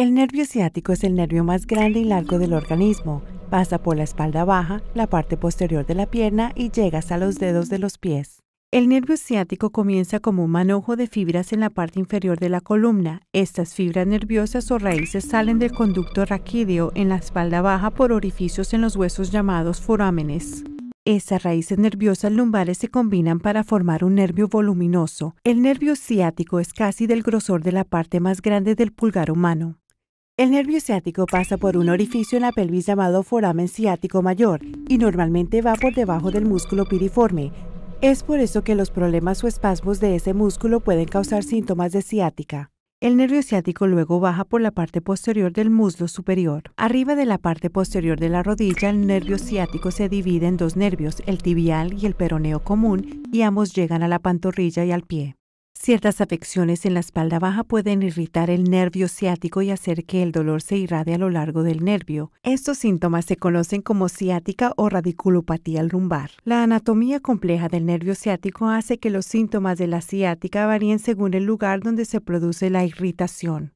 El nervio ciático es el nervio más grande y largo del organismo. Pasa por la espalda baja, la parte posterior de la pierna y llega hasta los dedos de los pies. El nervio ciático comienza como un manojo de fibras en la parte inferior de la columna. Estas fibras nerviosas o raíces salen del conducto raquídeo en la espalda baja por orificios en los huesos llamados forámenes. Esas raíces nerviosas lumbares se combinan para formar un nervio voluminoso. El nervio ciático es casi del grosor de la parte más grande del pulgar humano. El nervio ciático pasa por un orificio en la pelvis llamado foramen ciático mayor y normalmente va por debajo del músculo piriforme. Es por eso que los problemas o espasmos de ese músculo pueden causar síntomas de ciática. El nervio ciático luego baja por la parte posterior del muslo superior. Arriba de la parte posterior de la rodilla, el nervio ciático se divide en dos nervios, el tibial y el peroneo común, y ambos llegan a la pantorrilla y al pie. Ciertas afecciones en la espalda baja pueden irritar el nervio ciático y hacer que el dolor se irradie a lo largo del nervio. Estos síntomas se conocen como ciática o radiculopatía lumbar. La anatomía compleja del nervio ciático hace que los síntomas de la ciática varíen según el lugar donde se produce la irritación.